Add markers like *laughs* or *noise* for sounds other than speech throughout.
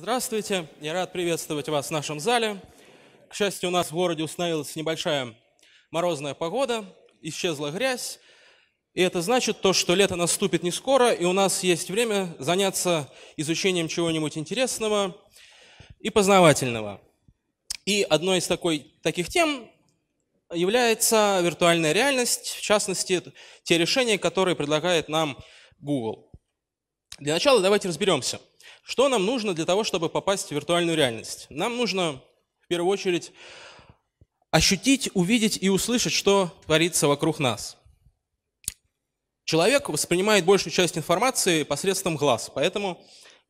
Здравствуйте, я рад приветствовать вас в нашем зале. К счастью, у нас в городе установилась небольшая морозная погода, исчезла грязь, и это значит то, что лето наступит не скоро, и у нас есть время заняться изучением чего-нибудь интересного и познавательного. И одной из такой, таких тем является виртуальная реальность, в частности, те решения, которые предлагает нам Google. Для начала давайте разберемся, что нам нужно для того, чтобы попасть в виртуальную реальность? Нам нужно в первую очередь ощутить, увидеть и услышать, что творится вокруг нас. Человек воспринимает большую часть информации посредством глаз, поэтому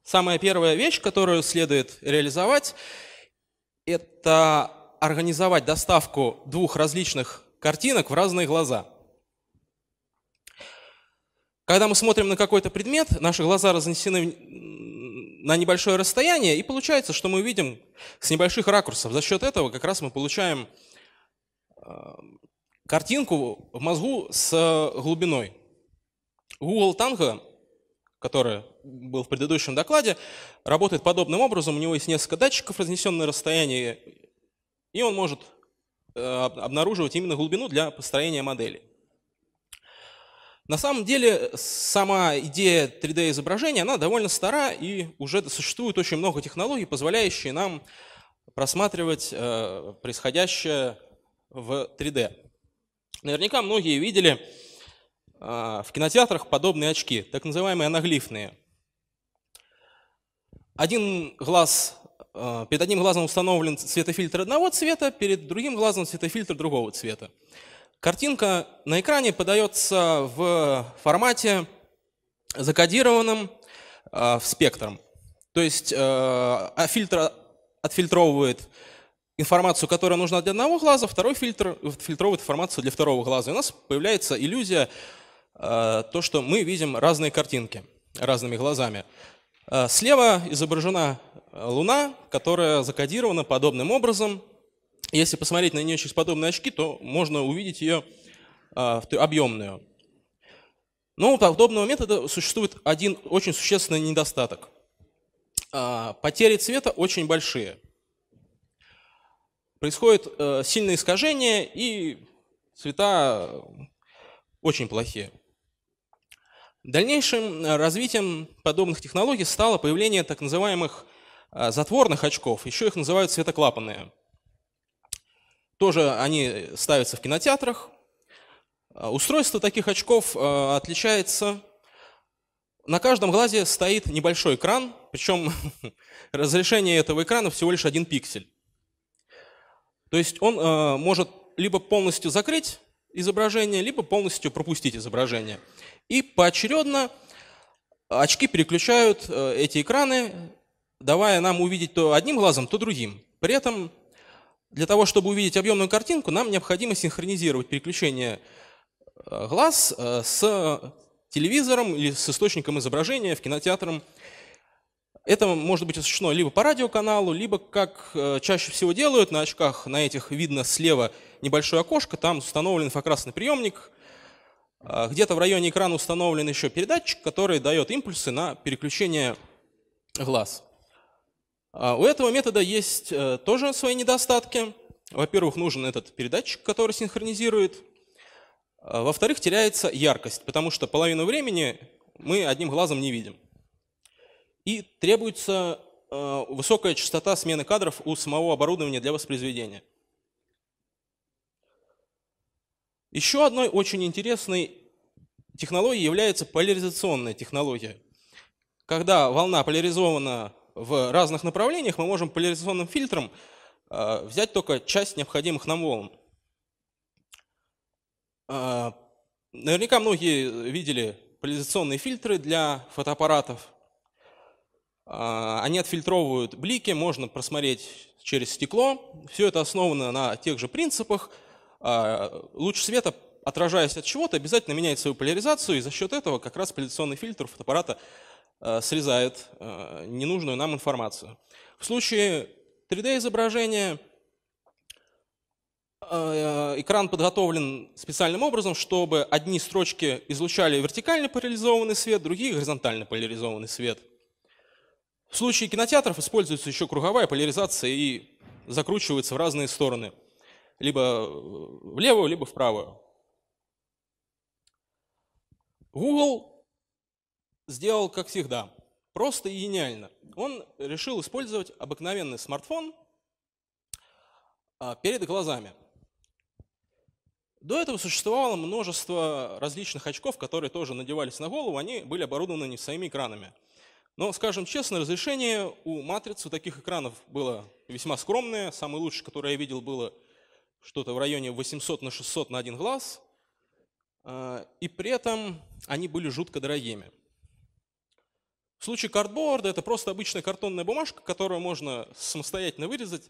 самая первая вещь, которую следует реализовать, это организовать доставку двух различных картинок в разные глаза – когда мы смотрим на какой-то предмет, наши глаза разнесены на небольшое расстояние, и получается, что мы видим с небольших ракурсов. За счет этого как раз мы получаем э, картинку в мозгу с э, глубиной. Google Tango, который был в предыдущем докладе, работает подобным образом. У него есть несколько датчиков, разнесенные на расстоянии, и он может э, обнаруживать именно глубину для построения модели. На самом деле, сама идея 3D-изображения, она довольно стара, и уже существует очень много технологий, позволяющих нам просматривать э, происходящее в 3D. Наверняка многие видели э, в кинотеатрах подобные очки, так называемые анаглифные. Один глаз, э, перед одним глазом установлен светофильтр одного цвета, перед другим глазом светофильтр другого цвета. Картинка на экране подается в формате закодированным э, в спектром. То есть э, фильтр отфильтровывает информацию, которая нужна для одного глаза, второй фильтр фильтрует информацию для второго глаза. И у нас появляется иллюзия, э, то, что мы видим разные картинки разными глазами. слева изображена Луна, которая закодирована подобным образом – если посмотреть на нее через подобные очки, то можно увидеть ее а, объемную. Но ну, у подобного метода существует один очень существенный недостаток. А, потери цвета очень большие. Происходит э, сильное искажение, и цвета очень плохие. Дальнейшим развитием подобных технологий стало появление так называемых а, затворных очков, еще их называют цветоклапанные. Тоже они э, ставятся в кинотеатрах. А, устройство таких очков э, отличается. На каждом глазе стоит небольшой экран, причем *laughs* разрешение этого экрана всего лишь один пиксель. То есть он э, может либо полностью закрыть изображение, либо полностью пропустить изображение. И поочередно очки переключают эти экраны, давая нам увидеть то одним глазом, то другим. При этом для того, чтобы увидеть объемную картинку, нам необходимо синхронизировать переключение э, глаз э, с телевизором или с источником изображения в кинотеатром. Это может быть осуществлено либо по радиоканалу, либо, как э, чаще всего делают, на очках на этих видно слева небольшое окошко, там установлен инфокрасный приемник, где-то в районе экрана установлен еще передатчик, который дает импульсы на переключение глаз. А у этого метода есть э, тоже свои недостатки. Во-первых, нужен этот передатчик, который синхронизирует. А, во-вторых, теряется яркость, потому что половину времени мы одним глазом не видим. И требуется э, высокая частота смены кадров у самого оборудования для воспроизведения. Еще одной очень интересной технологией является поляризационная технология. Когда волна поляризована в разных направлениях, мы можем поляризационным фильтром э, взять только часть необходимых нам волн. Э, наверняка многие видели поляризационные фильтры для фотоаппаратов. Э, они отфильтровывают блики, можно просмотреть через стекло. Все это основано на тех же принципах. Луч света, отражаясь от чего-то, обязательно меняет свою поляризацию, и за счет этого как раз поляризационный фильтр фотоаппарата Э, срезает э, ненужную нам информацию. В случае 3D-изображения э, экран подготовлен специальным образом, чтобы одни строчки излучали вертикально поляризованный свет, другие горизонтально поляризованный свет. В случае кинотеатров используется еще круговая поляризация и закручивается в разные стороны, либо в левую, либо в правую. В угол сделал, как всегда, просто и гениально. Он решил использовать обыкновенный смартфон а, перед глазами. До этого существовало множество различных очков, которые тоже надевались на голову, они были оборудованы не своими экранами. Но, скажем честно, разрешение у матриц, у таких экранов было весьма скромное. Самый лучший, который я видел, было что-то в районе 800 на 600 на один глаз. А, и при этом они были жутко дорогими. В случае картборда это просто обычная картонная бумажка, которую можно самостоятельно вырезать,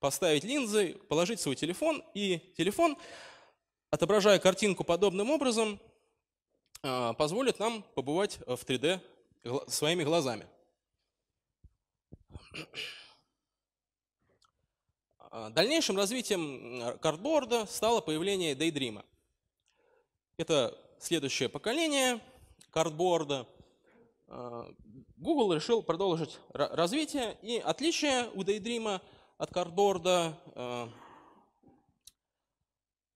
поставить линзы, положить свой телефон, и телефон, отображая картинку подобным образом, а, позволит нам побывать в 3D своими глазами. А, дальнейшим развитием картборда стало появление Daydream. Это следующее поколение картборда – а, Google решил продолжить развитие, и отличие у Daydream от Cardboard а,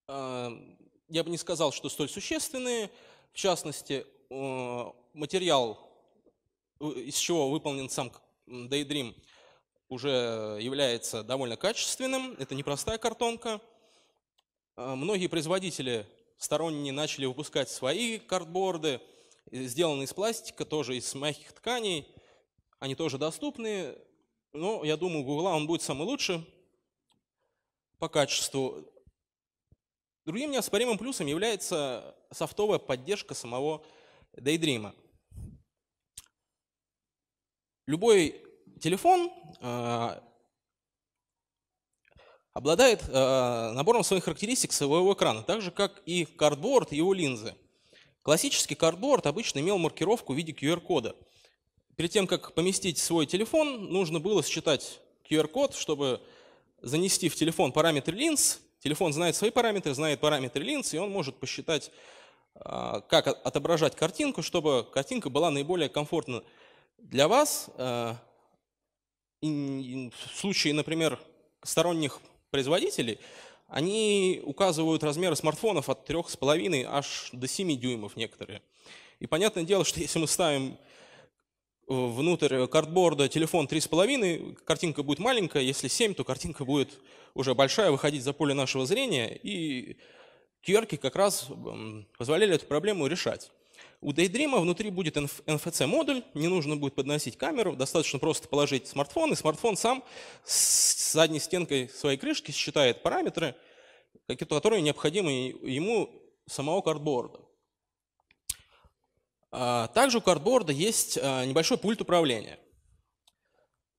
а, я бы не сказал, что столь существенные. В частности, материал, из чего выполнен сам Daydream, уже является довольно качественным. Это непростая картонка. Многие производители сторонние начали выпускать свои картборды – сделаны из пластика, тоже из мягких тканей. Они тоже доступны, но я думаю, у Гугла он будет самый лучший по качеству. Другим неоспоримым плюсом является софтовая поддержка самого Daydream. Любой телефон э, обладает э, набором своих характеристик своего экрана, так же как и кардборд и его линзы – Классический кардборд обычно имел маркировку в виде QR-кода. Перед тем, как поместить свой телефон, нужно было считать QR-код, чтобы занести в телефон параметры линз. Телефон знает свои параметры, знает параметры линз, и он может посчитать, а, как отображать картинку, чтобы картинка была наиболее комфортна для вас. А, в случае, например, сторонних производителей – они указывают размеры смартфонов от 3,5 аж до 7 дюймов некоторые. И понятное дело, что если мы ставим внутрь картборда телефон 3,5, картинка будет маленькая, если 7, то картинка будет уже большая, выходить за поле нашего зрения, и qr как раз позволяли эту проблему решать. У Daydream внутри будет NFC-модуль, не нужно будет подносить камеру, достаточно просто положить смартфон, и смартфон сам с задней стенкой своей крышки считает параметры, которые необходимы ему самого картборда. А, также у картборда есть а, небольшой пульт управления.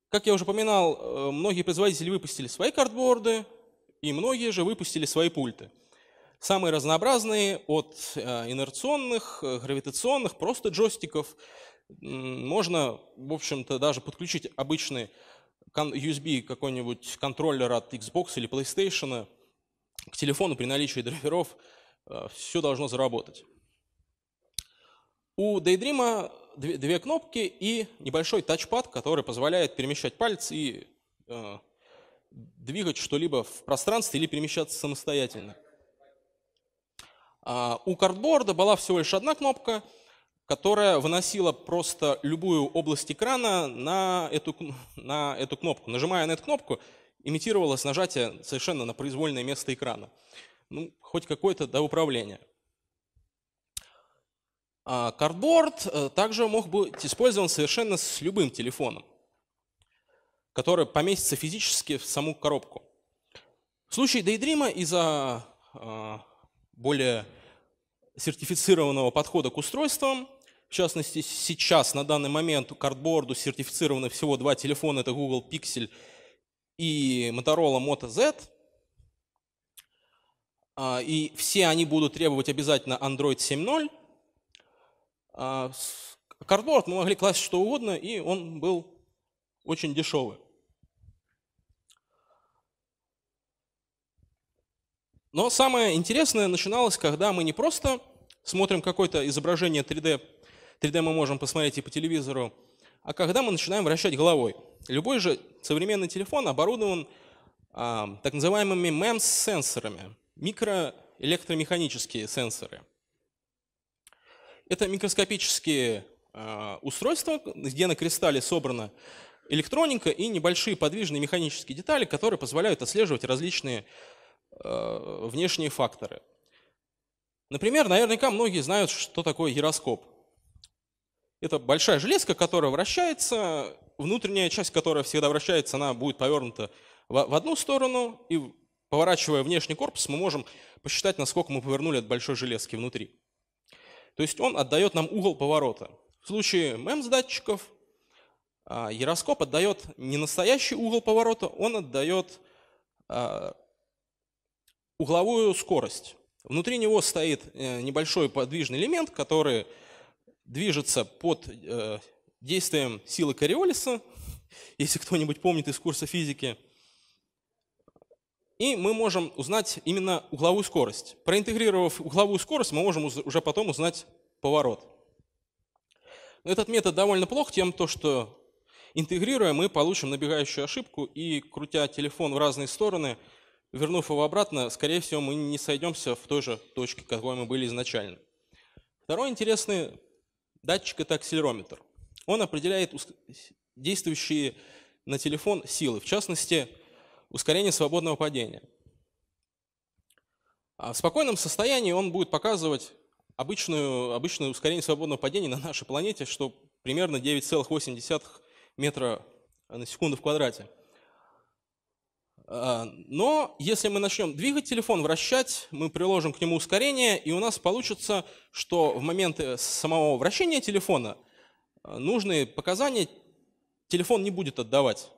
Как я уже упоминал, э, многие производители выпустили свои картборды, и многие же выпустили свои пульты. Самые разнообразные от э, инерционных, э, гравитационных, просто джойстиков. Можно, в общем-то, даже подключить обычный USB какой-нибудь контроллер от Xbox или PlayStation к телефону при наличии драйверов. Э, Все должно заработать. У Daydream две, кнопки и небольшой тачпад, который позволяет перемещать палец и двигать что-либо в пространстве или перемещаться самостоятельно. А, у картборда была всего лишь одна кнопка, которая выносила просто любую область экрана на эту, на эту кнопку. Нажимая на эту кнопку, имитировалось нажатие совершенно на произвольное место экрана. Ну, хоть какое-то да, управление. А, Картборд э, также мог быть использован совершенно с любым телефоном, который поместится физически в саму коробку. В случае Daydream из-за а, более сертифицированного подхода к устройствам. В частности, сейчас, на данный момент, у картборду сертифицированы всего два телефона. Это Google Pixel и Motorola Moto Z. А, и все они будут требовать обязательно Android 7.0. А, Картборд мы могли класть что угодно, и он был очень дешевый. Но самое интересное начиналось, когда мы не просто смотрим какое-то изображение 3D, 3D мы можем посмотреть и по телевизору, а когда мы начинаем вращать головой. Любой же современный телефон оборудован а, так называемыми MEMS-сенсорами, микроэлектромеханические сенсоры. Это микроскопические а, устройства, где на кристалле собрана электроника и небольшие подвижные механические детали, которые позволяют отслеживать различные Э, внешние факторы. Например, наверняка многие знают, что такое гироскоп. Это большая железка, которая вращается, внутренняя часть, которая всегда вращается, она будет повернута в одну сторону, и поворачивая внешний корпус, мы можем посчитать, насколько мы повернули от большой железки внутри. То есть он отдает нам угол поворота. В случае MEMS-датчиков э, гироскоп отдает не настоящий угол поворота, он отдает э, угловую скорость. Внутри него стоит э, небольшой подвижный элемент, который движется под э, действием силы Кориолиса, *laughs* если кто-нибудь помнит из курса физики. И мы можем узнать именно угловую скорость. Проинтегрировав угловую скорость, мы можем уже потом узнать поворот. Но этот метод довольно плох тем, что интегрируя, мы получим набегающую ошибку, и крутя телефон в разные стороны – вернув его обратно, скорее всего, мы не сойдемся в той же точке, какой мы были изначально. Второй интересный датчик – это акселерометр. Он определяет действующие на телефон силы, в частности, ускорение свободного падения. А в спокойном состоянии он будет показывать обычную, обычное ускорение свободного падения на нашей планете, что примерно 9,8 метра на секунду в квадрате – а, но если мы начнем двигать телефон, вращать, мы приложим к нему ускорение, и у нас получится, что в момент самого вращения телефона а, нужные показания телефон не будет отдавать.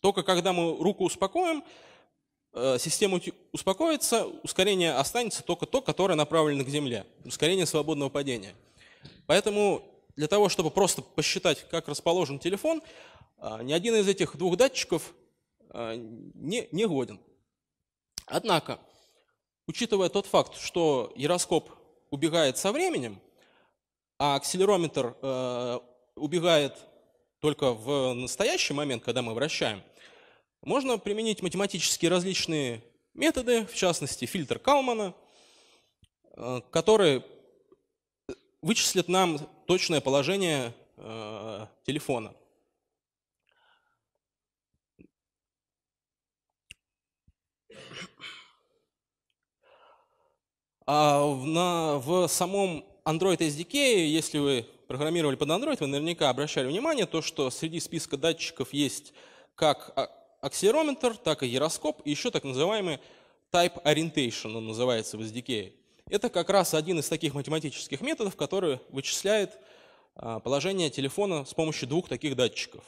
Только когда мы руку успокоим, а, система успокоится, ускорение останется только то, которое направлено к Земле. Ускорение свободного падения. Поэтому для того, чтобы просто посчитать, как расположен телефон, ни один из этих двух датчиков а, не, не годен. Однако, учитывая тот факт, что гироскоп убегает со временем, а акселерометр э, убегает только в настоящий момент, когда мы вращаем, можно применить математические различные методы, в частности фильтр Калмана, э, который вычислит нам точное положение э, телефона. А на, в самом Android SDK, если вы программировали под Android, вы наверняка обращали внимание, то, что среди списка датчиков есть как акселерометр, так и гироскоп, и еще так называемый Type Orientation, он называется в SDK. Это как раз один из таких математических методов, который вычисляет а, положение телефона с помощью двух таких датчиков.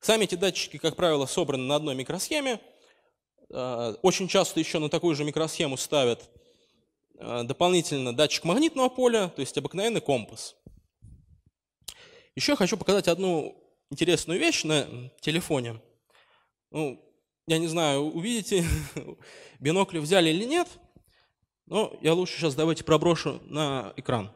Сами эти датчики, как правило, собраны на одной микросхеме. А, очень часто еще на такую же микросхему ставят Э, дополнительно датчик магнитного поля, то есть обыкновенный компас. Еще хочу показать одну интересную вещь на телефоне. Ну, я не знаю, увидите, *laughs* бинокли взяли или нет, но я лучше сейчас давайте проброшу на экран.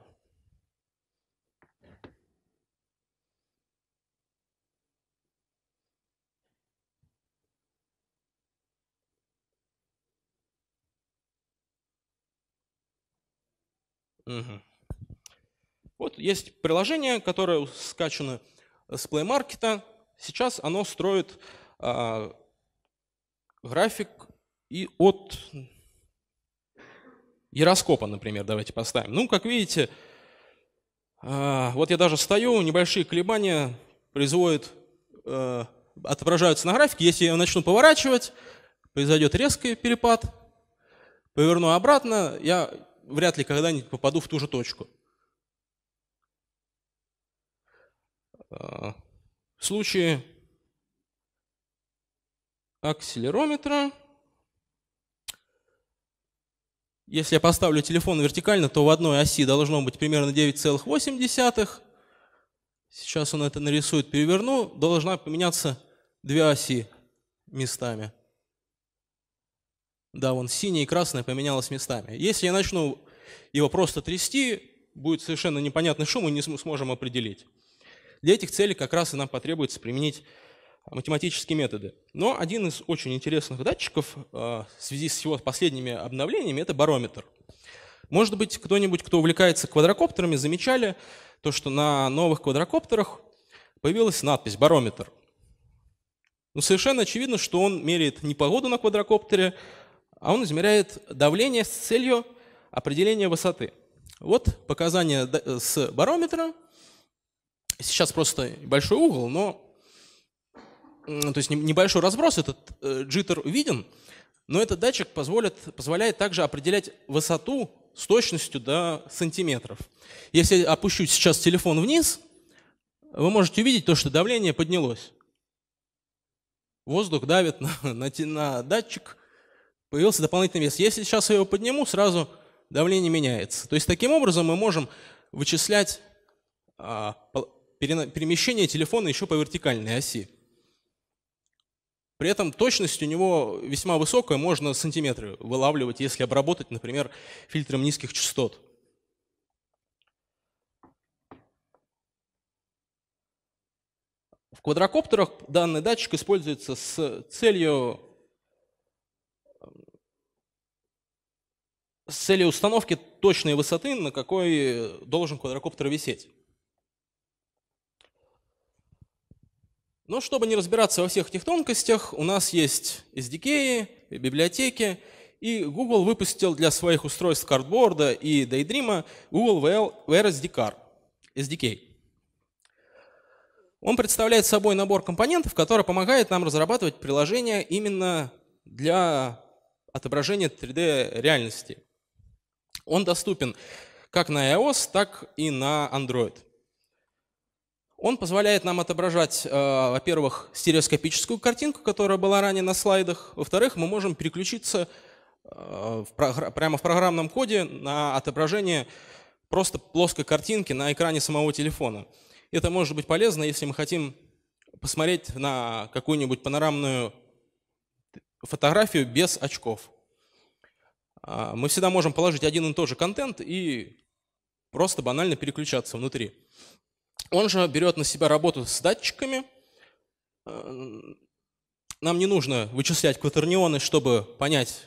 Угу. Вот есть приложение, которое скачано с Play Market. Сейчас оно строит э, график и от гироскопа, например, давайте поставим. Ну, как видите, э, вот я даже стою, небольшие колебания производят, э, а, отображаются на графике. Если я начну поворачивать, произойдет резкий перепад. Поверну обратно, я вряд ли когда-нибудь попаду в ту же точку. В а, случае акселерометра, если я поставлю телефон вертикально, то в одной оси должно быть примерно 9,8. Сейчас он это нарисует, переверну. Должна поменяться две оси местами. Да, вон синий и красный поменялось местами. Если я начну его просто трясти, будет совершенно непонятный шум, и не сможем определить. Для этих целей как раз и нам потребуется применить а, математические методы. Но один из очень интересных датчиков а, в связи с его последними обновлениями – это барометр. Может быть, кто-нибудь, кто увлекается квадрокоптерами, замечали то, что на новых квадрокоптерах появилась надпись «барометр». Но ну, совершенно очевидно, что он меряет не погоду на квадрокоптере, а он измеряет давление с целью определения высоты. Вот показания э, с барометра. Сейчас просто большой угол, но то есть небольшой разброс, этот э, джиттер виден, но этот датчик позволит, позволяет также определять высоту с точностью до сантиметров. Если я опущу сейчас телефон вниз, вы можете увидеть то, что давление поднялось. Воздух давит *laughs* на, на, на датчик, Появился дополнительный вес. Если сейчас я его подниму, сразу давление меняется. То есть таким образом мы можем вычислять а, перемещение телефона еще по вертикальной оси. При этом точность у него весьма высокая, можно сантиметры вылавливать, если обработать, например, фильтром низких частот. В квадрокоптерах данный датчик используется с целью с целью установки точной высоты, на какой должен квадрокоптер висеть. Но чтобы не разбираться во всех этих тонкостях, у нас есть SDK, библиотеки, и Google выпустил для своих устройств картборда и Daydream Google VR SDK. SDK. Он представляет собой набор компонентов, который помогает нам разрабатывать приложения именно для отображения 3D реальности. Он доступен как на iOS, так и на Android. Он позволяет нам отображать, э, во-первых, стереоскопическую картинку, которая была ранее на слайдах. Во-вторых, мы можем переключиться э, прямо в программном коде на отображение просто плоской картинки на экране самого телефона. Это может быть полезно, если мы хотим посмотреть на какую-нибудь панорамную фотографию без очков. А, мы всегда можем положить один и тот же контент и просто банально переключаться внутри. Он же берет на себя работу с датчиками. А, нам не нужно вычислять кватернионы, чтобы понять,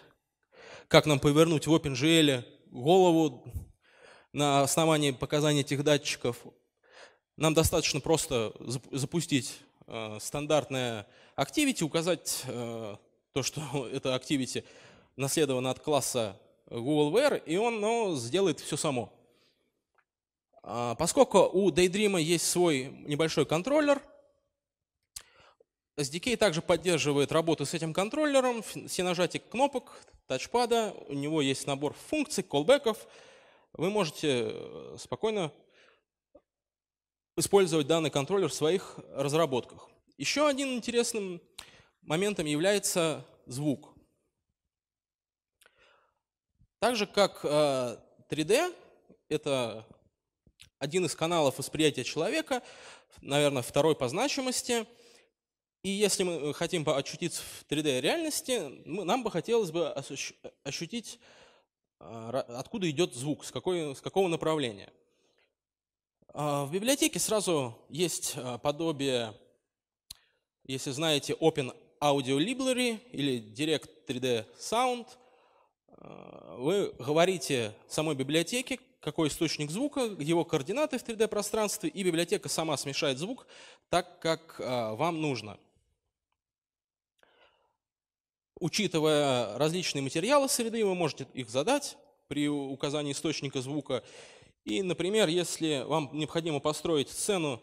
как нам повернуть в OpenGL голову на основании показаний этих датчиков. Нам достаточно просто запустить а, стандартное activity, указать то, что *laughs* это activity – наследовано от класса GoogleWare, и он ну, сделает все само. А, поскольку у Daydream есть свой небольшой контроллер, SDK также поддерживает работу с этим контроллером, все нажатия кнопок, тачпада, у него есть набор функций, колбеков. Вы можете э, спокойно использовать данный контроллер в своих разработках. Еще одним интересным моментом является звук. Так же, как 3D э, – это один из каналов восприятия человека, наверное, второй по значимости. И если мы хотим очутиться в 3D-реальности, нам бы хотелось бы ощутить, э, откуда идет звук, с, какой, с какого направления. А, в библиотеке сразу есть э, подобие, если знаете, Open Audio Library или Direct 3D Sound – вы говорите самой библиотеке, какой источник звука, его координаты в 3D-пространстве, и библиотека сама смешает звук так, как а, вам нужно. Учитывая различные материалы среды, вы можете их задать при указании источника звука. И, например, если вам необходимо построить сцену,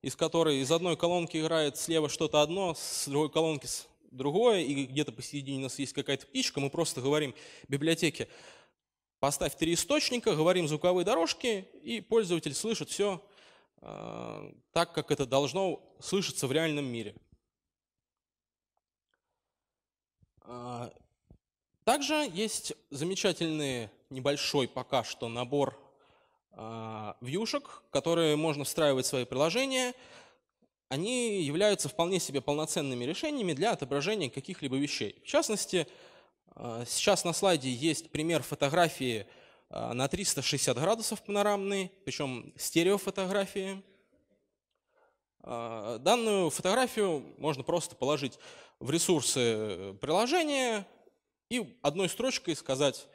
из которой из одной колонки играет слева что-то одно, с другой колонки другое, и где-то посередине у нас есть какая-то птичка, мы просто говорим библиотеке, поставь три источника, говорим звуковые дорожки, и пользователь слышит все э, а, так, как это должно слышаться в реальном мире. А, также есть замечательный небольшой пока что набор э, вьюшек, которые можно встраивать в свои приложения – они являются вполне себе полноценными решениями для отображения каких-либо вещей. В частности, э, сейчас на слайде есть пример фотографии э, на 360 градусов панорамной, причем стереофотографии. Э, данную фотографию можно просто положить в ресурсы приложения и одной строчкой сказать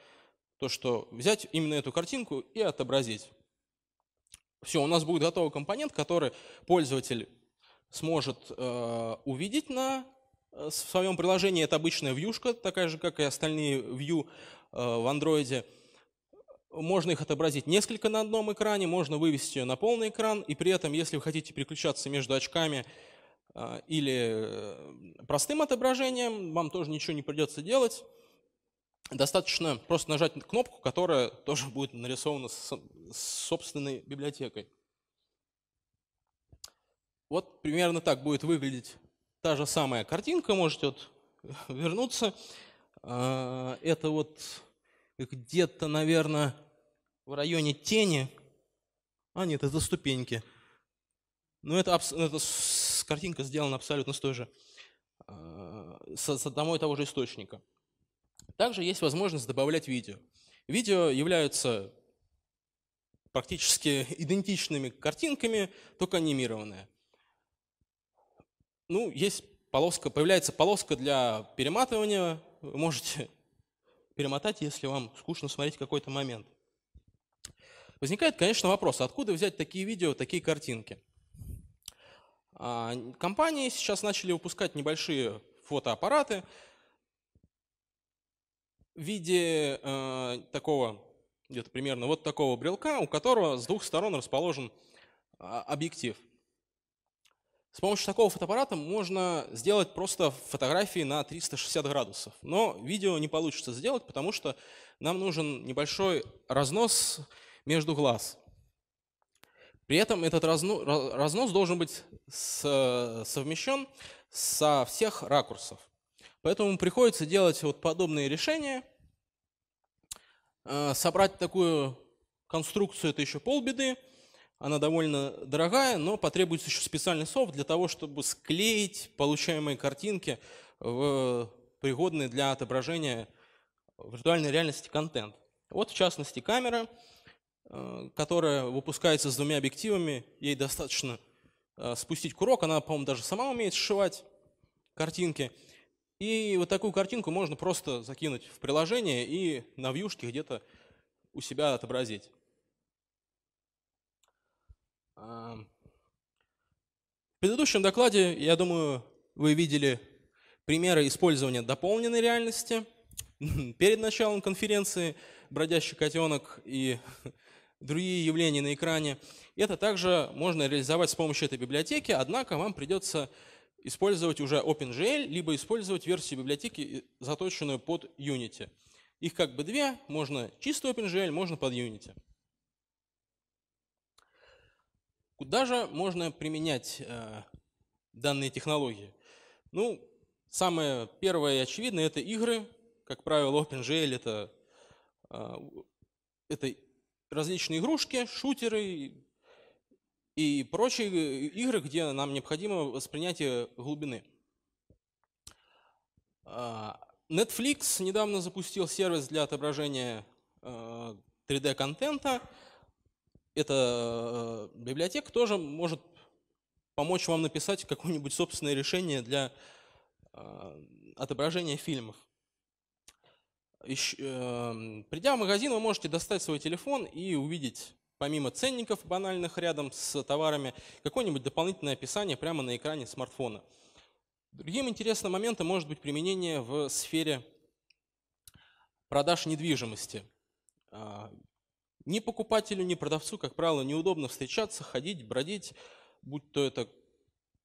то, что взять именно эту картинку и отобразить. Все, у нас будет готовый компонент, который пользователь сможет э, увидеть на э, в своем приложении. Это обычная вьюшка, такая же, как и остальные вью э, в Android. Можно их отобразить несколько на одном экране, можно вывести ее на полный экран, и при этом, если вы хотите переключаться между очками или простым отображением, вам тоже ничего не придется делать. Достаточно просто нажать кнопку, которая тоже будет нарисована с собственной библиотекой. Вот примерно так будет выглядеть та же самая картинка. Можете вот *laughs* вернуться. А, это вот где-то, наверное, в районе тени. А, нет, это ступеньки. Но ну, это, это картинка сделана абсолютно с той же, а, с одного и того же источника. Также есть возможность добавлять видео. Видео являются практически идентичными картинками, только анимированные ну, есть полоска, появляется полоска для перематывания. Вы можете *laughs* перемотать, если вам скучно смотреть какой-то момент. Возникает, конечно, вопрос, откуда взять такие видео, такие картинки? А, компании сейчас начали выпускать небольшие фотоаппараты в виде э, такого, где-то примерно вот такого брелка, у которого с двух сторон расположен а, объектив – с помощью такого фотоаппарата можно сделать просто фотографии на 360 градусов. Но видео не получится сделать, потому что нам нужен небольшой разнос между глаз. При этом этот разнос должен быть совмещен со всех ракурсов. Поэтому приходится делать вот подобные решения. Э, собрать такую конструкцию – это еще полбеды. Она довольно дорогая, но потребуется еще специальный софт для того, чтобы склеить получаемые картинки в пригодный для отображения виртуальной реальности контент. Вот, в частности, камера, э, которая выпускается с двумя объективами. Ей достаточно э, спустить курок. Она, по-моему, даже сама умеет сшивать картинки. И вот такую картинку можно просто закинуть в приложение и на вьюшке где-то у себя отобразить. В предыдущем докладе, я думаю, вы видели примеры использования дополненной реальности. *laughs* Перед началом конференции бродящий котенок и *laughs* другие явления на экране. Это также можно реализовать с помощью этой библиотеки, однако вам придется использовать уже OpenGL, либо использовать версию библиотеки, э, заточенную под Unity. Их как бы две, можно чисто OpenGL, можно под Unity. Куда же можно применять э, данные технологии? Ну, самое первое и очевидное – это игры. Как правило, OpenGL – это, э, это различные игрушки, шутеры и прочие игры, где нам необходимо воспринятие глубины. Э, Netflix недавно запустил сервис для отображения 3D-контента э, – эта э, библиотека тоже может помочь вам написать какое-нибудь собственное решение для а, отображения фильмов. Еще, эм, придя в магазин, вы можете достать свой телефон и увидеть, помимо ценников банальных рядом с товарами, какое-нибудь дополнительное описание прямо на экране смартфона. Другим интересным моментом может быть применение в сфере продаж недвижимости. А, ни покупателю, ни продавцу, как правило, неудобно встречаться, ходить, бродить, будь то это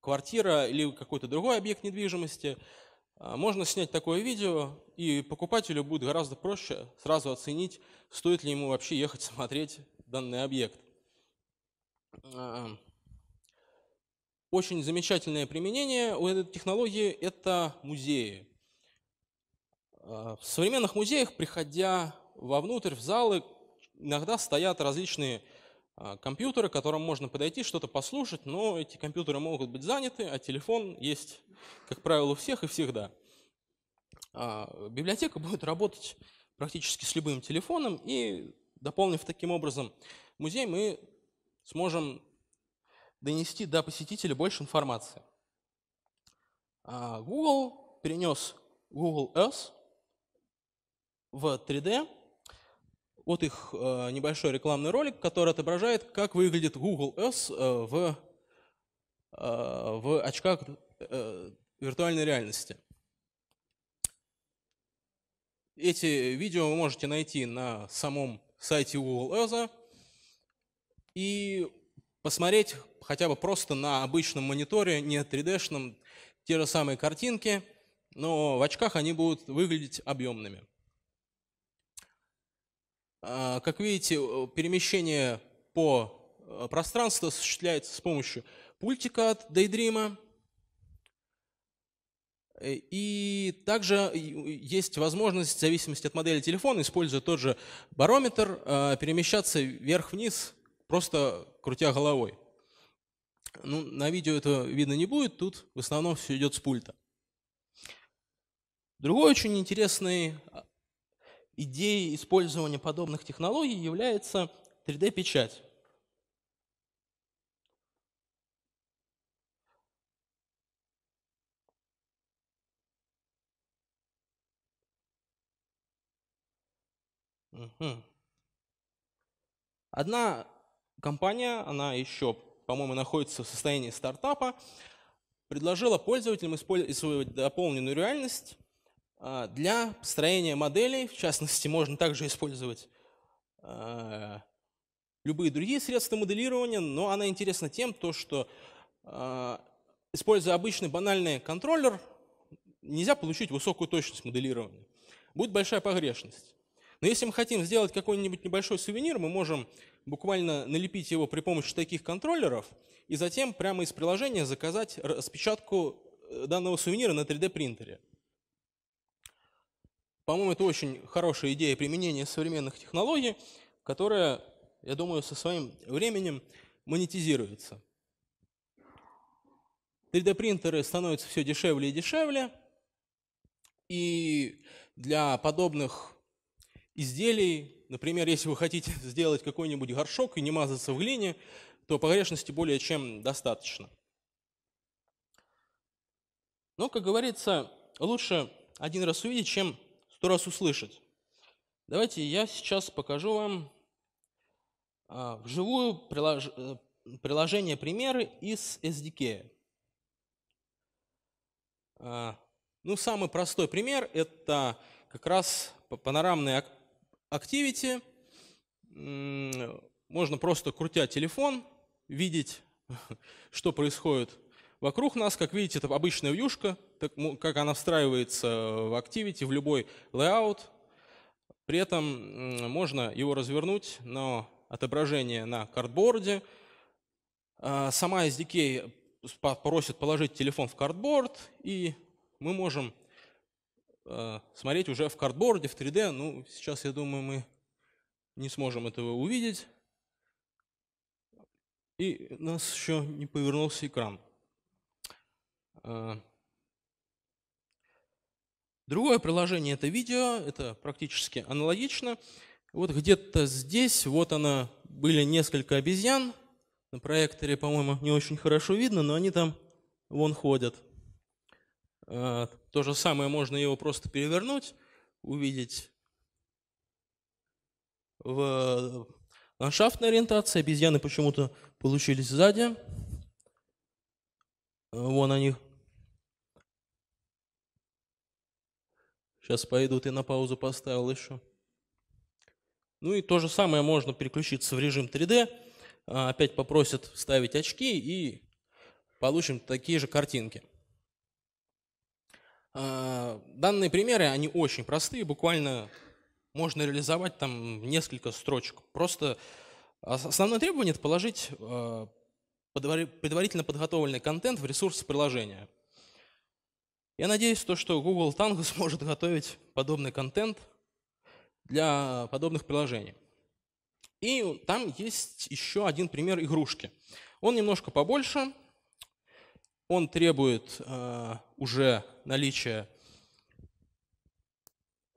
квартира или какой-то другой объект недвижимости. А, можно снять такое видео, и покупателю будет гораздо проще сразу оценить, стоит ли ему вообще ехать смотреть данный объект. А, очень замечательное применение у этой технологии – это музеи. А, в современных музеях, приходя вовнутрь, в залы, иногда стоят различные а, компьютеры, к которым можно подойти, что-то послушать, но эти компьютеры могут быть заняты, а телефон есть, как правило, у всех и всегда. А, библиотека будет работать практически с любым телефоном, и дополнив таким образом музей, мы сможем донести до посетителя больше информации. А, Google перенес Google Earth в 3D вот их э, небольшой рекламный ролик, который отображает, как выглядит Google Earth э, в, э, в очках виртуальной реальности. Эти видео вы можете найти на самом сайте Google Earth и посмотреть хотя бы просто на обычном мониторе, не 3D-шном, те же самые картинки, но в очках они будут выглядеть объемными. А, как видите, перемещение по э, пространству осуществляется с помощью пультика от Daydream. Э, и также есть возможность, в зависимости от модели телефона, используя тот же барометр, а, перемещаться вверх-вниз, просто крутя головой. Ну, на видео этого видно не будет, тут в основном все идет с пульта. Другой очень интересный а, идеей использования подобных технологий является 3D-печать. Одна компания, она еще, по-моему, находится в состоянии стартапа, предложила пользователям использовать дополненную реальность а, для построения моделей, в частности, можно также использовать а, любые другие средства моделирования, но она интересна тем, то, что а, используя обычный банальный контроллер, нельзя получить высокую точность моделирования. Будет большая погрешность. Но если мы хотим сделать какой-нибудь небольшой сувенир, мы можем буквально налепить его при помощи таких контроллеров и затем прямо из приложения заказать распечатку э, данного сувенира на 3D принтере. По-моему, это очень хорошая идея применения современных технологий, которая, я думаю, со своим временем монетизируется. 3D-принтеры становятся все дешевле и дешевле, и для подобных изделий, например, если вы хотите *laughs* сделать какой-нибудь горшок и не мазаться в глине, то погрешности более чем достаточно. Но, как говорится, лучше один раз увидеть, чем сто раз услышать. Давайте я сейчас покажу вам а, вживую прилож... Э, приложение примеры из SDK. А, ну, самый простой пример – это как раз панорамные Activity. Можно просто, крутя телефон, видеть, *laughs* что происходит вокруг нас. Как видите, это обычная вьюшка – так, как она встраивается в Activity, в любой layout. При этом можно его развернуть на отображение на картборде. А, сама SDK просит положить телефон в картборд, и мы можем а, смотреть уже в картборде, в 3D. Ну, сейчас, я думаю, мы не сможем этого увидеть. И у нас еще не повернулся экран. А, Другое приложение это видео, это практически аналогично. Вот где-то здесь, вот она, были несколько обезьян. На проекторе, по-моему, не очень хорошо видно, но они там вон ходят. А, то же самое можно его просто перевернуть, увидеть в э, ландшафтной ориентации. Обезьяны почему-то получились сзади. Вон они Сейчас пойду, ты на паузу поставил еще. Ну и то же самое можно переключиться в режим 3D. А, опять попросят вставить очки и получим такие же картинки. А, данные примеры, они очень простые, буквально можно реализовать там несколько строчек. Просто основное требование – это положить а, предварительно подготовленный контент в ресурс приложения. Я надеюсь, то, что Google Tango *laughs* сможет готовить подобный контент для подобных приложений. И там есть еще один пример игрушки. Он немножко побольше, он требует э, уже наличия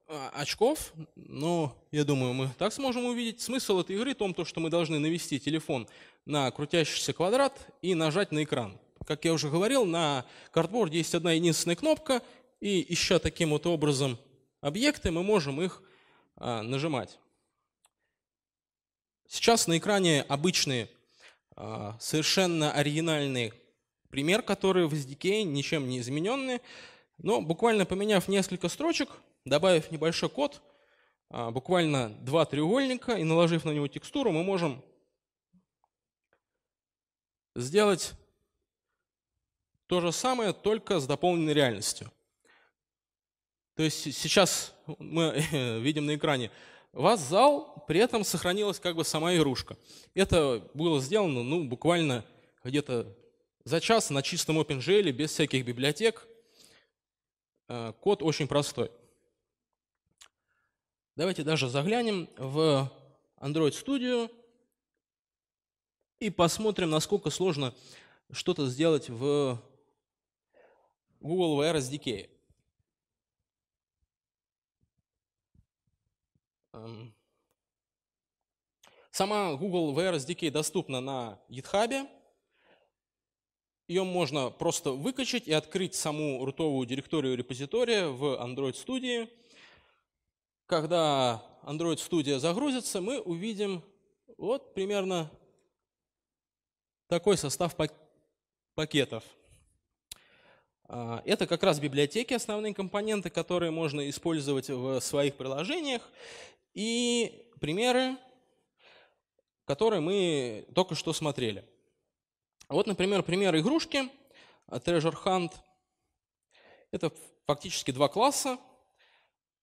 э, очков, но я думаю, мы так сможем увидеть. Смысл этой игры в том, что мы должны навести телефон на крутящийся квадрат и нажать на экран. Как я уже говорил, на картборде есть одна единственная кнопка, и ища таким вот образом объекты, мы можем их а, нажимать. Сейчас на экране обычный, а, совершенно оригинальный пример, который в SDK ничем не измененный, но буквально поменяв несколько строчек, добавив небольшой код, а, буквально два треугольника и наложив на него текстуру, мы можем сделать то же самое, только с дополненной реальностью. То есть сейчас мы *laughs* видим на экране вас зал, при этом сохранилась как бы сама игрушка. Это было сделано ну, буквально где-то за час на чистом OpenGL, без всяких библиотек. Э, код очень простой. Давайте даже заглянем в Android Studio и посмотрим, насколько сложно что-то сделать в Google VR SDK. Эм. Сама Google VR SDK доступна на GitHub. Ее можно просто выкачать и открыть саму рутовую директорию репозитория в Android Studio. Когда Android Studio загрузится, мы увидим вот примерно такой состав пакетов – а, это как раз библиотеки, основные компоненты, которые можно использовать в своих приложениях. И примеры, которые мы только что смотрели. Вот, например, пример игрушки а, Treasure Hunt. Это фактически два класса,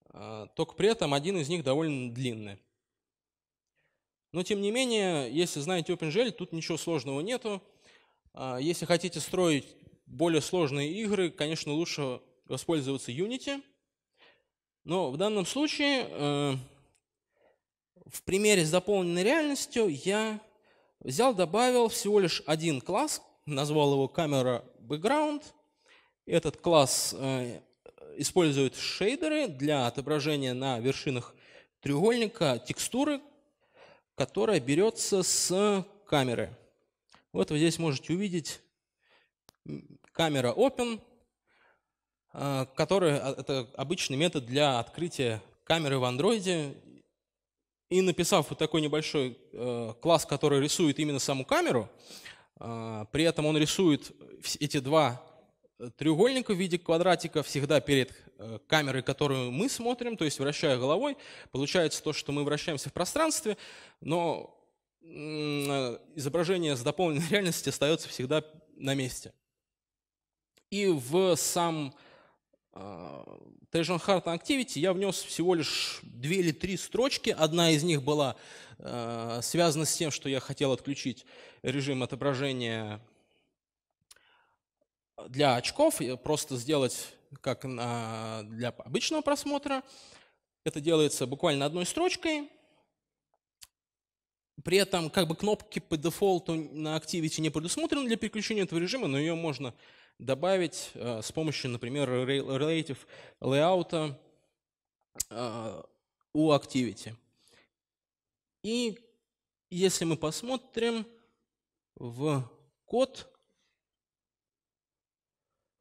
а, только при этом один из них довольно длинный. Но тем не менее, если знаете OpenGL, тут ничего сложного нету. Если хотите строить более сложные игры, конечно, лучше воспользоваться Unity. Но в данном случае, э, в примере с дополненной реальностью, я взял, добавил всего лишь один класс, назвал его камера background. Этот класс э, использует шейдеры для отображения на вершинах треугольника текстуры, которая берется с камеры. Вот вы здесь можете увидеть камера open, а, который а, это обычный метод для открытия камеры в андроиде. И написав вот такой небольшой э, класс, который рисует именно саму камеру, а, при этом он рисует эти два э, треугольника в виде квадратика всегда перед э, камерой, которую мы смотрим, то есть вращая головой, получается то, что мы вращаемся в пространстве, но изображение с дополненной *laughs* реальности остается всегда на месте. И в сам а, Treasure Heart Activity я внес всего лишь две или три строчки. Одна из них была а, связана с тем, что я хотел отключить режим отображения для очков, просто сделать как для обычного просмотра. Это делается буквально одной строчкой. При этом как бы кнопки по дефолту на Activity не предусмотрены для переключения этого режима, но ее можно добавить э, с помощью, например, relative layout а, у activity. И если мы посмотрим в код,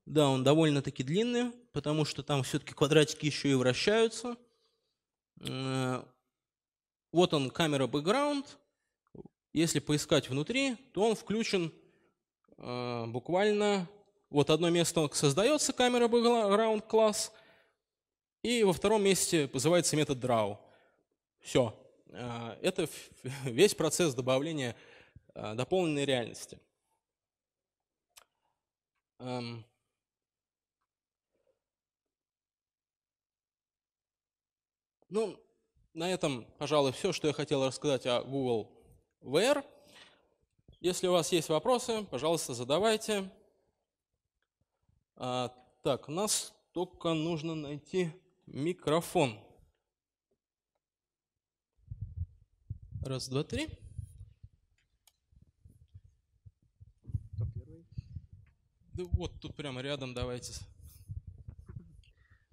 да, он довольно-таки длинный, потому что там все-таки квадратики еще и вращаются. Э, вот он, камера background. Если поискать внутри, то он включен э, буквально вот одно место создается камера background класс, и во втором месте вызывается метод draw. Все. А, это весь процесс добавления а, дополненной реальности. Эм. Ну, на этом, пожалуй, все, что я хотел рассказать о Google VR. Если у вас есть вопросы, пожалуйста, задавайте. А, так, у нас только нужно найти микрофон. Раз, два, три. Кто первый? Да вот тут прямо рядом, давайте.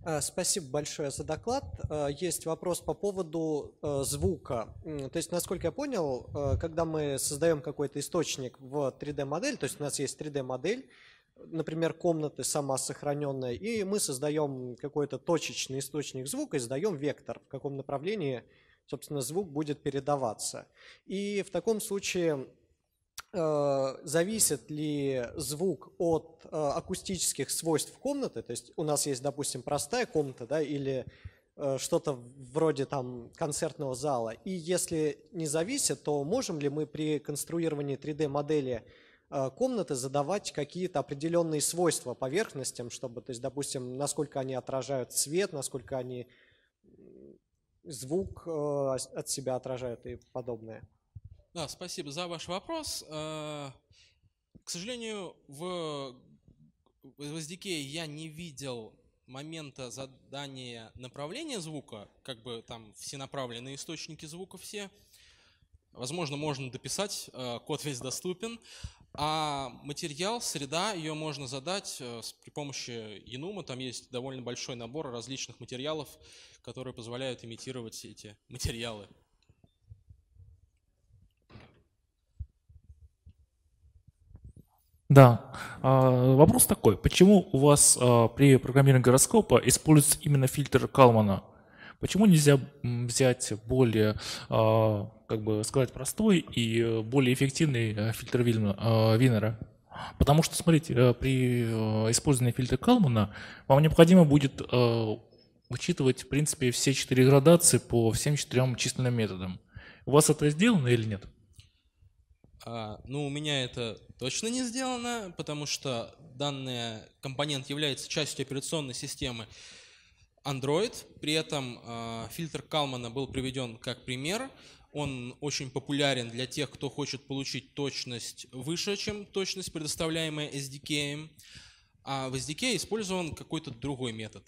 А, спасибо большое за доклад. А, есть вопрос по поводу а, звука. То есть, насколько я понял, когда мы создаем какой-то источник в 3D-модель, то есть у нас есть 3D-модель, например, комнаты самосохраненная, и мы создаем какой-то точечный источник звука и создаем вектор, в каком направлении, собственно, звук будет передаваться. И в таком случае э, зависит ли звук от э, акустических свойств комнаты, то есть у нас есть, допустим, простая комната, да, или э, что-то вроде там концертного зала. И если не зависит, то можем ли мы при конструировании 3D-модели Э, комнаты задавать какие-то определенные свойства поверхностям, чтобы, то есть, допустим, насколько они отражают свет, насколько они звук э, от себя отражают и подобное. Да, спасибо за ваш вопрос. Э, к сожалению, в SDK я не видел момента задания направления звука, как бы там все направленные источники звука все. Возможно, можно дописать, э, код весь доступен. А материал, среда, ее можно задать э, при помощи Enum. Там есть довольно большой набор различных материалов, которые позволяют имитировать эти материалы. Да. А, вопрос такой. Почему у вас э, при программировании гороскопа используется именно фильтр Калмана? Почему нельзя взять более, а, как бы сказать, простой и более эффективный э, фильтр Винера? А, потому что, смотрите, э, при э, использовании фильтра Калмана вам необходимо будет учитывать, в принципе, все четыре градации по всем четырем численным методам. У вас это сделано или нет? А, ну, у меня это точно не сделано, потому что данный компонент является частью операционной системы Android. При этом э, фильтр Калмана был приведен как пример. Он очень популярен для тех, кто хочет получить точность выше, чем точность, предоставляемая SDK. А в SDK использован какой-то другой метод.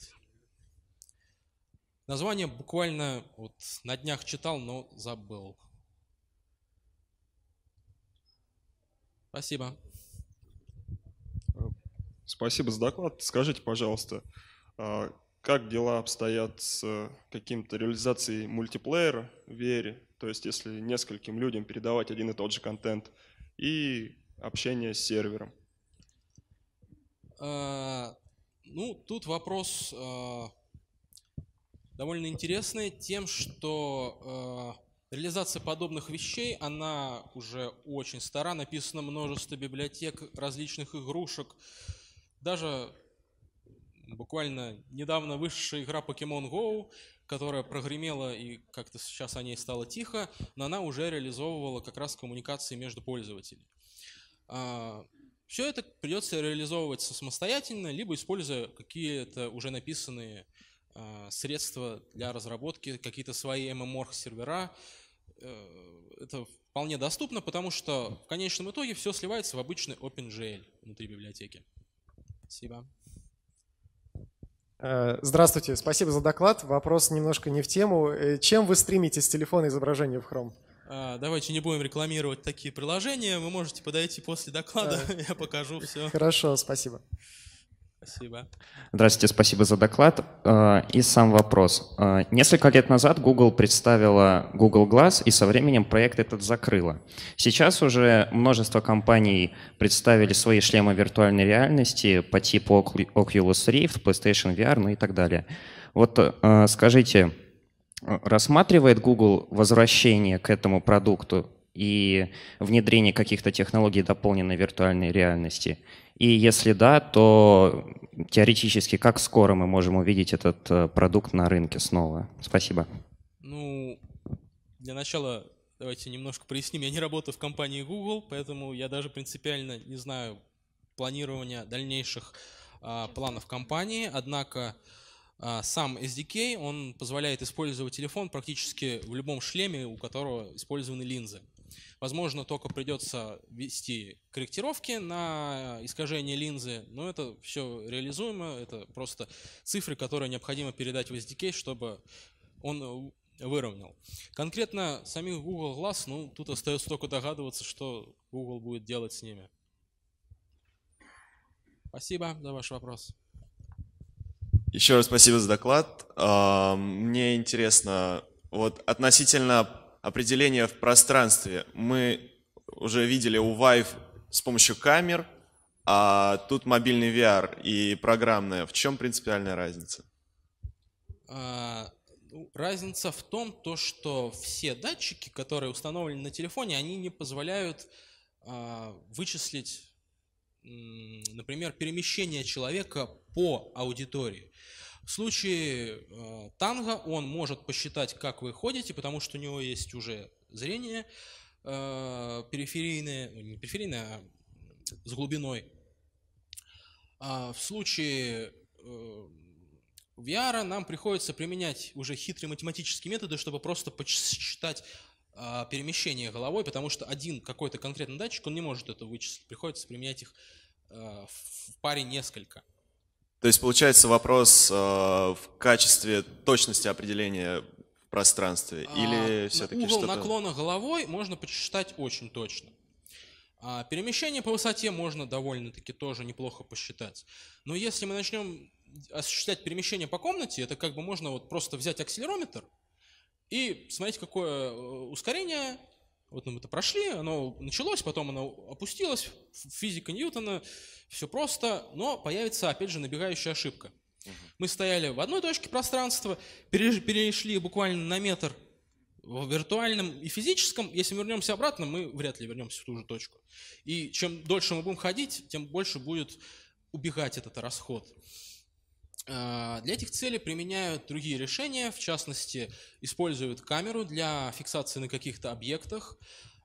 Название буквально вот на днях читал, но забыл. Спасибо. Спасибо за доклад. Скажите, пожалуйста, а как дела обстоят с э, каким-то реализацией мультиплеера в VR, то есть если нескольким людям передавать один и тот же контент, и общение с сервером? А, ну, тут вопрос а, довольно интересный тем, что а, реализация подобных вещей, она уже очень стара, написано множество библиотек различных игрушек, даже буквально недавно вышедшая игра Pokemon Go, которая прогремела и как-то сейчас о ней стало тихо, но она уже реализовывала как раз коммуникации между пользователями. А, все это придется реализовывать самостоятельно, либо используя какие-то уже написанные а, средства для разработки, какие-то свои MMORG-сервера. Э, это вполне доступно, потому что в конечном итоге все сливается в обычный OpenGL внутри библиотеки. Спасибо. Э, здравствуйте, спасибо за доклад. Вопрос немножко не в тему. Э, чем вы стримите с телефона изображение в Chrome? А, давайте не будем рекламировать такие приложения. Вы можете подойти после доклада, да. *laughs* я покажу все. Хорошо, спасибо. Спасибо. Здравствуйте, спасибо за доклад. Э, и сам вопрос. Э, несколько лет назад Google представила Google Glass, и со временем проект этот закрыла. Сейчас уже множество компаний представили свои шлемы виртуальной реальности по типу Oculus Rift, PlayStation VR, ну и так далее. Вот э, скажите, рассматривает Google возвращение к этому продукту и внедрение каких-то технологий дополненной виртуальной реальности? И если да, то теоретически как скоро мы можем увидеть этот э, продукт на рынке снова? Спасибо. Ну, для начала давайте немножко проясним. Я не работаю в компании Google, поэтому я даже принципиально не знаю планирования дальнейших а, планов компании. Однако а, сам SDK, он позволяет использовать телефон практически в любом шлеме, у которого использованы линзы. Возможно, только придется вести корректировки на искажение линзы, но это все реализуемо, это просто цифры, которые необходимо передать в SDK, чтобы он э, выровнял. Конкретно самих Google Glass, ну, тут остается только догадываться, что Google будет делать с ними. Спасибо за ваш вопрос. Еще раз спасибо за доклад. Эм, мне интересно, вот относительно определение в пространстве. Мы уже видели у Vive с помощью камер, а тут мобильный VR и программная. В чем принципиальная разница? А, ну, разница в том, то, что все датчики, которые установлены на телефоне, они не позволяют а, вычислить, например, перемещение человека по аудитории. В случае э, танго он может посчитать, как вы ходите, потому что у него есть уже зрение э, периферийное, ну, не периферийное, а с глубиной. А в случае э, VR нам приходится применять уже хитрые математические методы, чтобы просто посчитать э, перемещение головой, потому что один какой-то конкретный датчик, он не может это вычислить. Приходится применять их э, в паре несколько. То есть получается вопрос э, в качестве точности определения в пространстве а, или все-таки угол что-то... наклона головой можно посчитать очень точно. А перемещение по высоте можно довольно-таки тоже неплохо посчитать. Но если мы начнем осуществлять перемещение по комнате, это как бы можно вот просто взять акселерометр и смотреть, какое э, ускорение вот мы это прошли, оно началось, потом оно опустилось, физика Ньютона, все просто, но появится, опять же, набегающая ошибка. Угу. Мы стояли в одной точке пространства, перешли буквально на метр в виртуальном и физическом, если мы вернемся обратно, мы вряд ли вернемся в ту же точку. И чем дольше мы будем ходить, тем больше будет убегать этот расход. Э, для этих целей применяют другие решения, в частности, используют камеру для фиксации на каких-то объектах,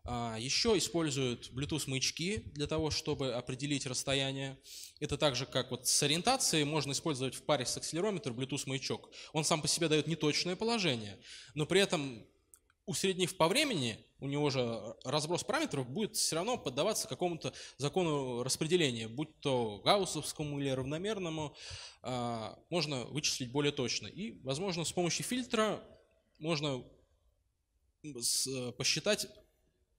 э, еще используют Bluetooth-маячки для того, чтобы определить расстояние. Это также как вот с ориентацией можно использовать в паре с акселерометром Bluetooth-маячок. Он сам по себе дает неточное положение, но при этом усреднив по времени, у него же разброс параметров будет все равно поддаваться какому-то закону распределения, будь то гауссовскому или равномерному, а, можно вычислить более точно. И, возможно, с помощью фильтра можно э, посчитать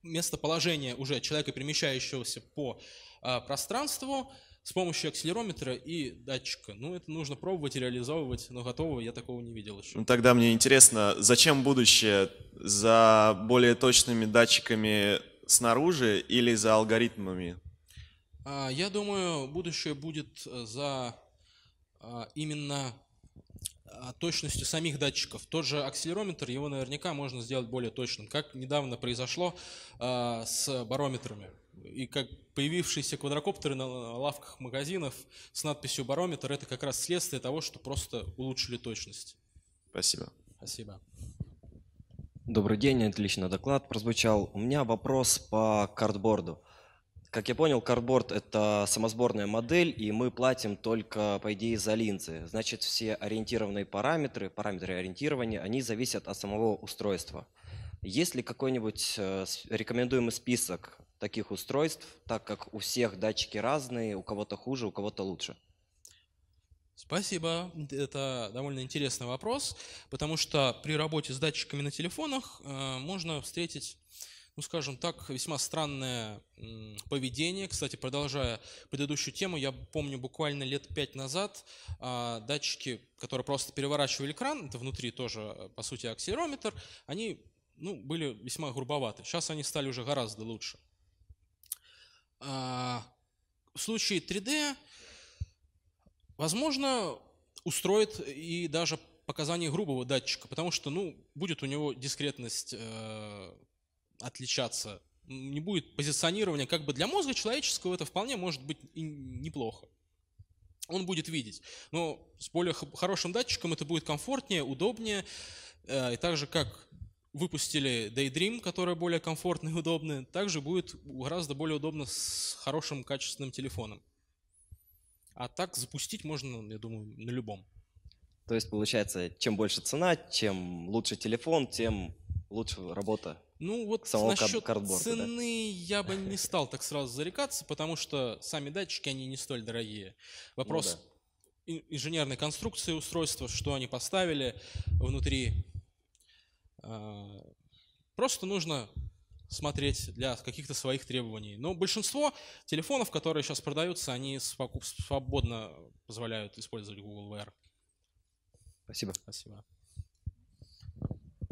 местоположение уже человека, перемещающегося по а, пространству, с помощью акселерометра и датчика. Ну, это нужно пробовать и реализовывать, но готового я такого не видел еще. Ну, тогда мне интересно, зачем будущее? За более точными датчиками снаружи или за алгоритмами? А, я думаю, будущее будет э, за а, именно а, точностью самих датчиков. Тот же акселерометр, его наверняка можно сделать более точным, как недавно произошло с барометрами и как появившиеся квадрокоптеры на лавках магазинов с надписью «Барометр» — это как раз следствие того, что просто улучшили точность. Спасибо. Спасибо. Добрый день, отличный доклад прозвучал. У меня вопрос по картборду. Как я понял, картборд – это самосборная модель, и мы платим только, по идее, за линзы. Значит, все ориентированные параметры, параметры ориентирования, они зависят от самого устройства. Есть ли какой-нибудь э, рекомендуемый список таких устройств, так как у всех датчики разные, у кого-то хуже, у кого-то лучше? Спасибо. Это довольно интересный вопрос, потому что при работе с датчиками на телефонах э, можно встретить ну, скажем так, весьма странное поведение. Кстати, продолжая предыдущую тему, я помню буквально лет пять назад а, датчики, которые просто переворачивали экран, это внутри тоже, э, по сути, акселерометр, они ну, были весьма грубоваты. Сейчас они стали уже гораздо лучше. А, в случае 3D, возможно, устроит и даже показания грубого датчика, потому что, ну, будет у него дискретность э, отличаться, не будет позиционирования. Как бы для мозга человеческого это вполне может быть и неплохо. Он будет видеть. Но с более хорошим датчиком это будет комфортнее, удобнее. Э, и так же, как выпустили Daydream, которая более комфортная и удобная, также будет гораздо более удобно с хорошим качественным телефоном. А так запустить можно, я думаю, на любом. То есть, получается, чем больше цена, чем лучше телефон, тем лучше работа. Ну вот самого насчет цены да? я бы не стал так сразу зарекаться, потому что сами датчики, они не столь дорогие. Вопрос ну, да. инженерной конструкции устройства, что они поставили внутри, а, просто нужно смотреть для каких-то своих требований. Но большинство телефонов, которые сейчас продаются, они свободно позволяют использовать Google VR. Спасибо. Спасибо.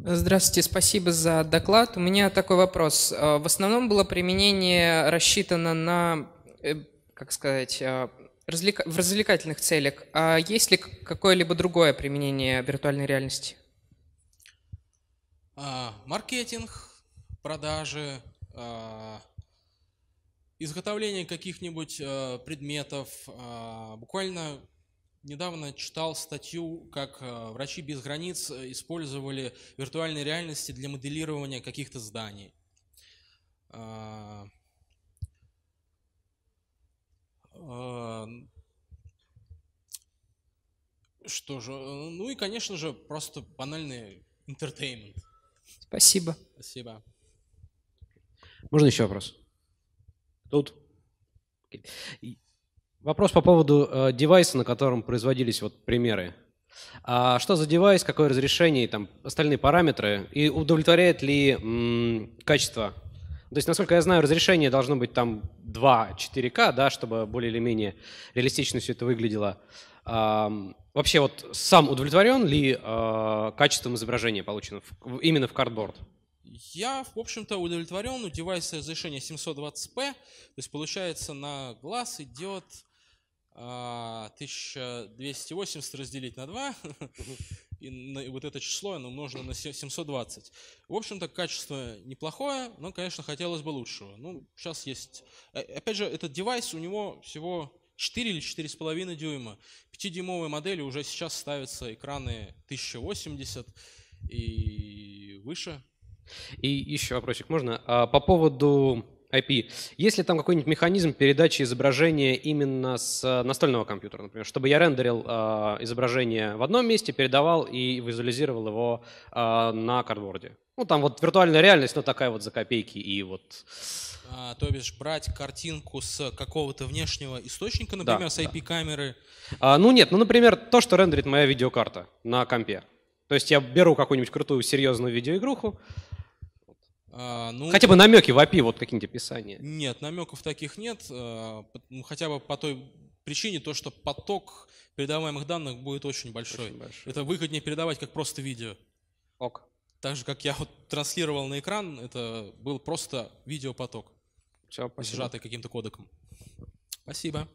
Здравствуйте, спасибо за доклад. У меня такой вопрос. А, в основном было применение рассчитано на, э, как сказать, а, развлека в развлекательных целях. А есть ли какое-либо другое применение виртуальной реальности? А, маркетинг, продажи, а, изготовление каких-нибудь а, предметов. Буквально недавно читал статью, как врачи без границ э, использовали виртуальные реальности для моделирования каких-то зданий. Что же, э, ну и, конечно же, просто банальный интертеймент. Спасибо. Спасибо. Можно еще вопрос? Тут? Вопрос по поводу э, девайса, на котором производились вот примеры. А что за девайс, какое разрешение, там остальные параметры, и удовлетворяет ли м, качество? То есть, насколько я знаю, разрешение должно быть там 2-4К, да, чтобы более или менее реалистично все это выглядело. Вообще вот сам удовлетворен ли э, качеством изображения полученным в, именно в кардборд? Я, в общем-то, удовлетворен. У девайса разрешение 720p, то есть получается на глаз идет э, 1280 разделить на 2, *laughs* и вот это число оно умножено на 720. В общем-то, качество неплохое, но, конечно, хотелось бы лучшего. Ну, сейчас есть... Э, опять же, этот девайс, у него всего 4 или 4,5 дюйма. 5-дюймовой модели уже сейчас ставятся экраны 1080 и выше. И еще вопросик можно? А по поводу IP. Есть ли там какой-нибудь механизм передачи изображения именно с э, настольного компьютера, например, чтобы я рендерил э, изображение в одном месте, передавал и визуализировал его э, на кардборде? Ну, там вот виртуальная реальность, но такая вот за копейки и вот... А, то бишь брать картинку с какого-то внешнего источника, например, да, с IP-камеры? Да. А, ну нет, ну, например, то, что рендерит моя видеокарта на компе. То есть я беру какую-нибудь крутую серьезную видеоигруху, а, ну, хотя бы намеки в API, вот какие-нибудь описания. Нет, намеков таких нет. А, ну, хотя бы по той причине, то, что поток передаваемых данных будет очень большой. Очень большой. Это выгоднее передавать, как просто видео. Ок так же, как я вот транслировал на экран, это был просто видеопоток, Все, сжатый каким-то кодеком. Спасибо.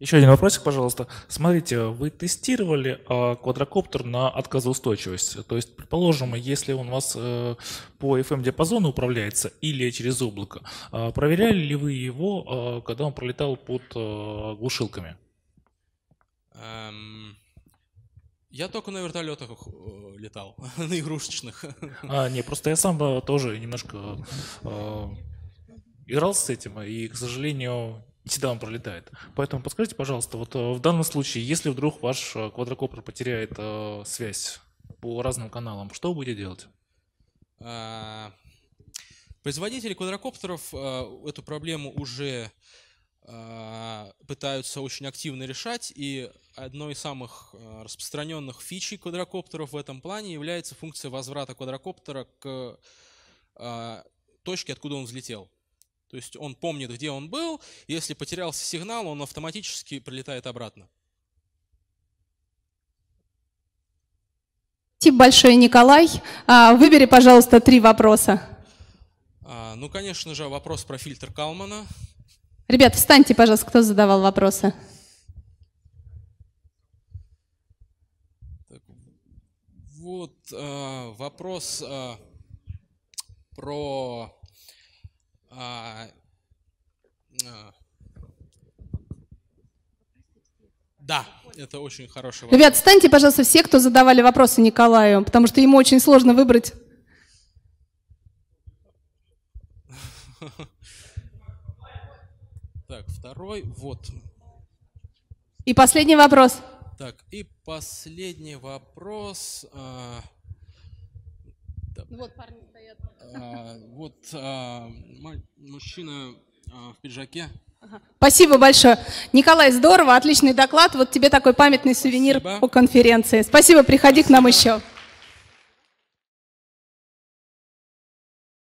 Еще один вопросик, пожалуйста. Смотрите, вы тестировали э, квадрокоптер на отказоустойчивость. То есть, предположим, если он у вас э, по FM-диапазону управляется или через облако, э, проверяли ли вы его, а, когда он пролетал под э, глушилками? Um... Я только на вертолетах э, летал, *laughs* на игрушечных. А, не, просто я сам э, тоже немножко э, играл с этим, и, к сожалению, не всегда он пролетает. Поэтому подскажите, пожалуйста, вот э, в данном случае, если вдруг ваш квадрокоптер потеряет связь по разным каналам, что вы будете делать? А, производители квадрокоптеров эту проблему уже а, пытаются очень активно решать, и одной из самых а, распространенных фичей квадрокоптеров в этом плане является функция возврата квадрокоптера к а, точке, откуда он взлетел. То есть он помнит, где он был, если потерялся сигнал, он автоматически прилетает обратно. Спасибо большое, Николай. Выбери, пожалуйста, три вопроса. Ну, конечно же, вопрос про фильтр Калмана. Ребят, встаньте, пожалуйста, кто задавал вопросы. вот э, вопрос э, про э, э, Да, это очень хороший вопрос. Ребят, станьте, пожалуйста, все, кто задавали вопросы Николаю, потому что ему очень сложно выбрать. *laughs* Так, второй, вот. И последний вопрос. Так, и последний вопрос. А, Вот парни стоят. А, вот а, мужчина а, в пиджаке. Спасибо большое. Николай, здорово, отличный доклад. Вот тебе такой памятный сувенир Спасибо. по конференции. Спасибо, приходи Спасибо. к нам еще.